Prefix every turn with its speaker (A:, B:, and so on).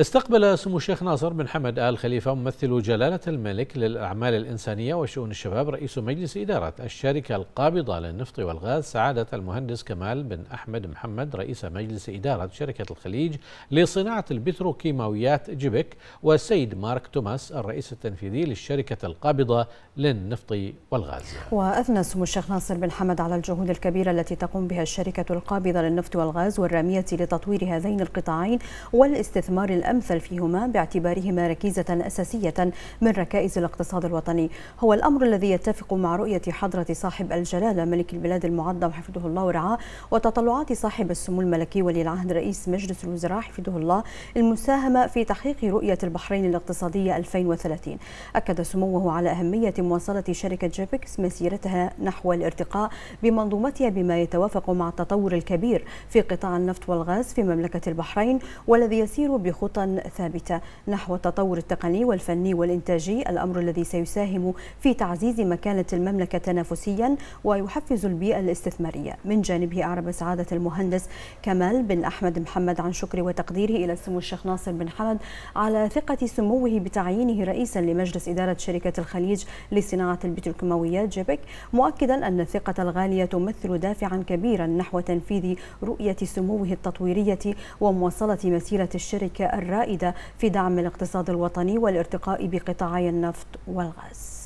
A: استقبل سمو الشيخ ناصر بن حمد آل خليفة ممثل جلالة الملك للأعمال الإنسانية وشؤون الشباب رئيس مجلس إدارة الشركة القابضة للنفط والغاز سعادة المهندس كمال بن أحمد محمد رئيس مجلس إدارة شركة الخليج لصناعة البتروكيماويات جيبك والسيد مارك توماس الرئيس التنفيذي للشركة القابضة للنفط والغاز
B: وأثنى سمو الشيخ ناصر بن حمد على الجهود الكبيرة التي تقوم بها الشركة القابضة للنفط والغاز والرامية لتطوير هذين القطاعين والاستثمار الأمثل فيهما باعتبارهما ركيزة أساسية من ركائز الاقتصاد الوطني هو الأمر الذي يتفق مع رؤية حضرة صاحب الجلالة ملك البلاد المعظم حفظه الله ورعاه وتطلعات صاحب السمو الملكي ولي العهد رئيس مجلس الوزراء حفظه الله المساهمة في تحقيق رؤية البحرين الاقتصادية 2030 أكد سموه على أهمية مواصلة شركة جيبكس مسيرتها نحو الارتقاء بمنظومتها بما يتوافق مع التطور الكبير في قطاع النفط والغاز في مملكة البحرين والذي يسير بخطى خطوطا ثابتة نحو التطور التقني والفني والإنتاجي الأمر الذي سيساهم في تعزيز مكانة المملكة تنافسيا ويحفز البيئة الاستثمارية من جانبه أعرب سعادة المهندس كمال بن أحمد محمد عن شكر وتقديره إلى سمو الشيخ ناصر بن حمد على ثقة سموه بتعيينه رئيسا لمجلس إدارة شركة الخليج لصناعة البتروكيماويات جبك مؤكدا أن الثقة الغالية تمثل دافعا كبيرا نحو تنفيذ رؤية سموه التطويرية ومواصلة مسيرة الشركة الرائدة في دعم الاقتصاد الوطني والارتقاء بقطاعي النفط والغاز